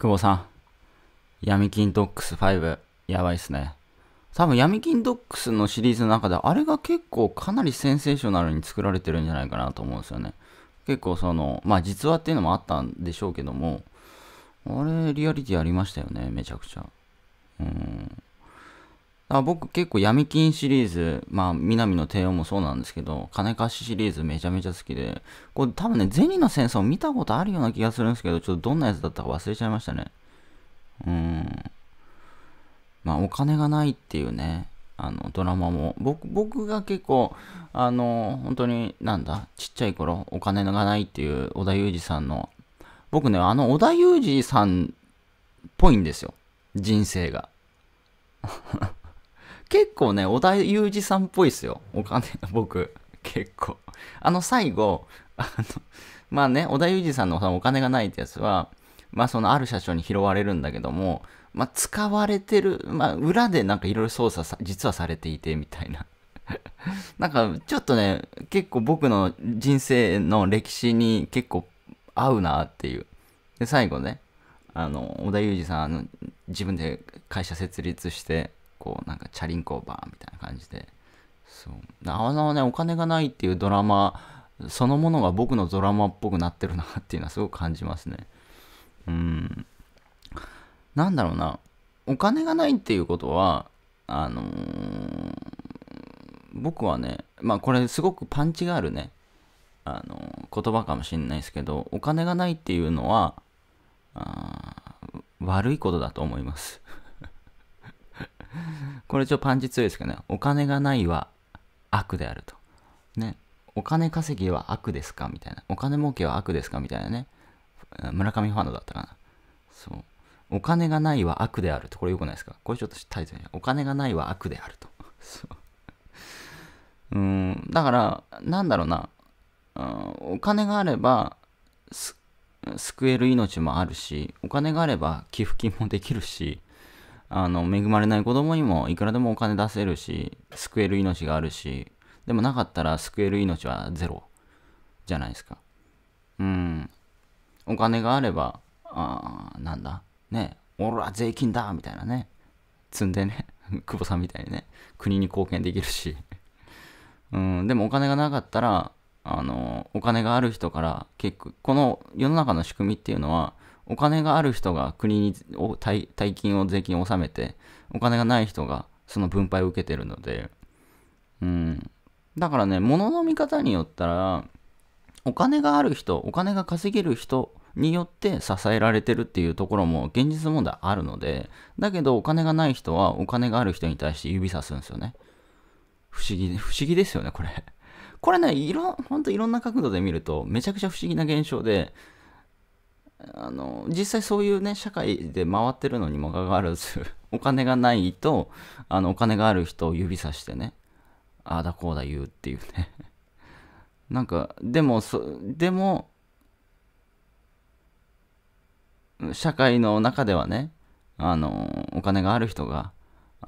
久保さん。闇金ドックス5。やばいっすね。多分闇金ドックスのシリーズの中で、あれが結構かなりセンセーショナルに作られてるんじゃないかなと思うんですよね。結構その、まあ実話っていうのもあったんでしょうけども、あれ、リアリティありましたよね、めちゃくちゃ。うん。あ僕結構闇金シリーズ、まあ、南の帝王もそうなんですけど、金貸しシリーズめちゃめちゃ好きで、これ多分ね、銭の戦争見たことあるような気がするんですけど、ちょっとどんなやつだったか忘れちゃいましたね。うん。まあ、お金がないっていうね、あの、ドラマも、僕、僕が結構、あの、本当に、なんだ、ちっちゃい頃、お金がないっていう小田裕二さんの、僕ね、あの小田裕二さんっぽいんですよ。人生が。結構ね、織田裕二さんっぽいっすよ。お金、僕。結構。あの最後、あの、まあね、織田裕二さんのお金がないってやつは、まあそのある社長に拾われるんだけども、まあ使われてる、まあ裏でなんかいろいろ操作さ、実はされていてみたいな。なんかちょっとね、結構僕の人生の歴史に結構合うなっていう。で、最後ね、あの、織田裕二さん、あの、自分で会社設立して、こうなんかチャリンコバーみたいな感じでそうあわざわねお金がないっていうドラマそのものが僕のドラマっぽくなってるなっていうのはすごく感じますねうんなんだろうなお金がないっていうことはあのー、僕はねまあこれすごくパンチがあるねあの言葉かもしれないですけどお金がないっていうのは悪いことだと思いますこれちょっとパンチ強いですけどね。お金がないは悪であると。ね。お金稼ぎは悪ですかみたいな。お金儲けは悪ですかみたいなね。村上ファンドだったかな。そう。お金がないは悪であると。これ良くないですかこれちょっとタイトルお金がないは悪であると。そう。うん。だから、なんだろうな。うん、お金があれば、救える命もあるし、お金があれば寄付金もできるし、あの、恵まれない子供にもいくらでもお金出せるし、救える命があるし、でもなかったら救える命はゼロじゃないですか。うん。お金があれば、ああ、なんだ、ね、俺は税金だみたいなね、積んでね、久保さんみたいにね、国に貢献できるし。うん、でもお金がなかったら、あの、お金がある人から結構、この世の中の仕組みっていうのは、お金がある人が国に大金を税金を納めて、お金がない人がその分配を受けてるので、うん。だからね、物の見方によったら、お金がある人、お金が稼げる人によって支えられてるっていうところも現実問題あるので、だけどお金がない人はお金がある人に対して指さすんですよね。不思議、不思議ですよね、これ。これね、いろ、ほんといろんな角度で見ると、めちゃくちゃ不思議な現象で、あの実際そういうね社会で回ってるのにもかかわらず お金がないとあのお金がある人を指さしてねああだこうだ言うっていうね なんかでもそでも社会の中ではねあのお金がある人が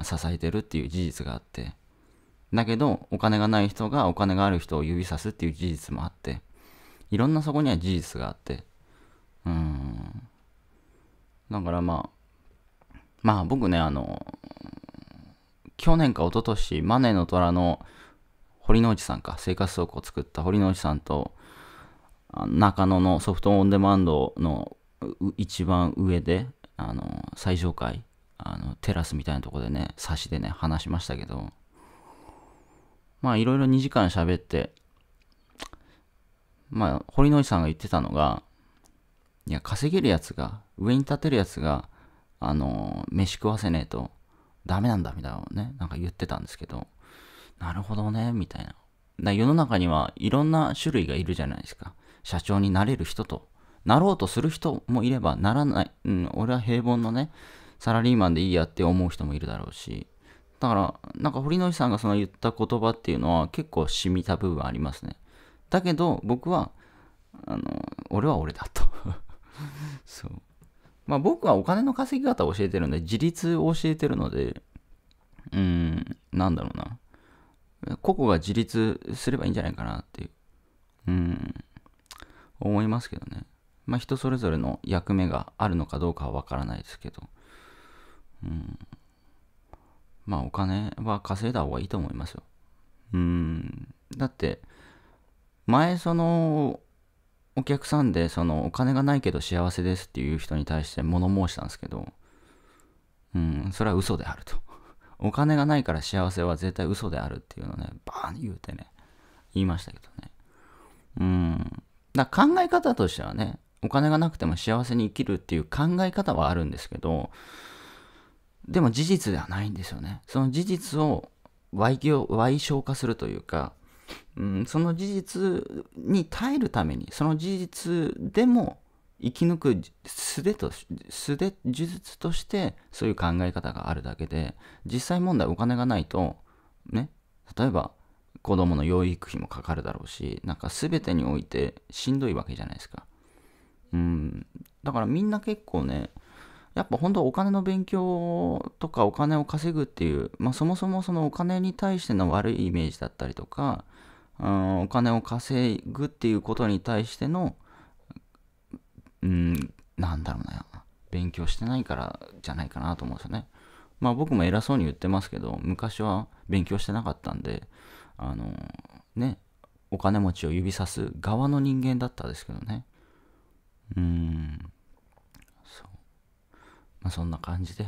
支えてるっていう事実があってだけどお金がない人がお金がある人を指さすっていう事実もあっていろんなそこには事実があってうん。だからまあ、まあ僕ね、あの、去年か一昨年マネーの虎の堀之内さんか、生活倉庫を作った堀之内さんと、中野のソフトオンデマンドの一番上で、あの、最上階、あの、テラスみたいなとこでね、差しでね、話しましたけど、まあいろいろ2時間喋って、まあ、堀之内さんが言ってたのが、いや、稼げるやつが、上に立てるやつが、あの、飯食わせねえとダメなんだ、みたいなのね、なんか言ってたんですけど、なるほどね、みたいな。だ世の中にはいろんな種類がいるじゃないですか。社長になれる人と、なろうとする人もいれば、ならない、うん、俺は平凡のね、サラリーマンでいいやって思う人もいるだろうし、だから、なんか堀之内さんがその言った言葉っていうのは結構染みた部分ありますね。だけど、僕は、あの、俺は俺だと。そう。まあ僕はお金の稼ぎ方を教えてるんで、自立を教えてるので、うん、なんだろうな。個々が自立すればいいんじゃないかなっていう、うん、思いますけどね。まあ人それぞれの役目があるのかどうかはわからないですけど、うん、まあお金は稼いだ方がいいと思いますよ。うん、だって、前そのお客さんでそのお金がないけど幸せですっていう人に対して物申したんですけど、うん、それは嘘であると。お金がないから幸せは絶対嘘であるっていうのをね、バーン言うてね、言いましたけどね。うん。だ考え方としてはね、お金がなくても幸せに生きるっていう考え方はあるんですけど、でも事実ではないんですよね。その事実を歪償化するというか、うん、その事実に耐えるためにその事実でも生き抜く素手と素手術としてそういう考え方があるだけで実際問題お金がないとね例えば子供の養育費もかかるだろうしなんか全てにおいてしんどいわけじゃないですかうんだからみんな結構ねやっぱ本当お金の勉強とかお金を稼ぐっていう、まあ、そもそもそのお金に対しての悪いイメージだったりとか、うん、お金を稼ぐっていうことに対しての、うん、なんだろうな、勉強してないからじゃないかなと思うんですよね。まあ僕も偉そうに言ってますけど、昔は勉強してなかったんで、あの、ね、お金持ちを指さす側の人間だったですけどね。うん。まあ、そんな感じで、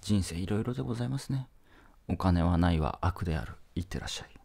人生いろいろでございますね。お金はないは悪である。いってらっしゃい。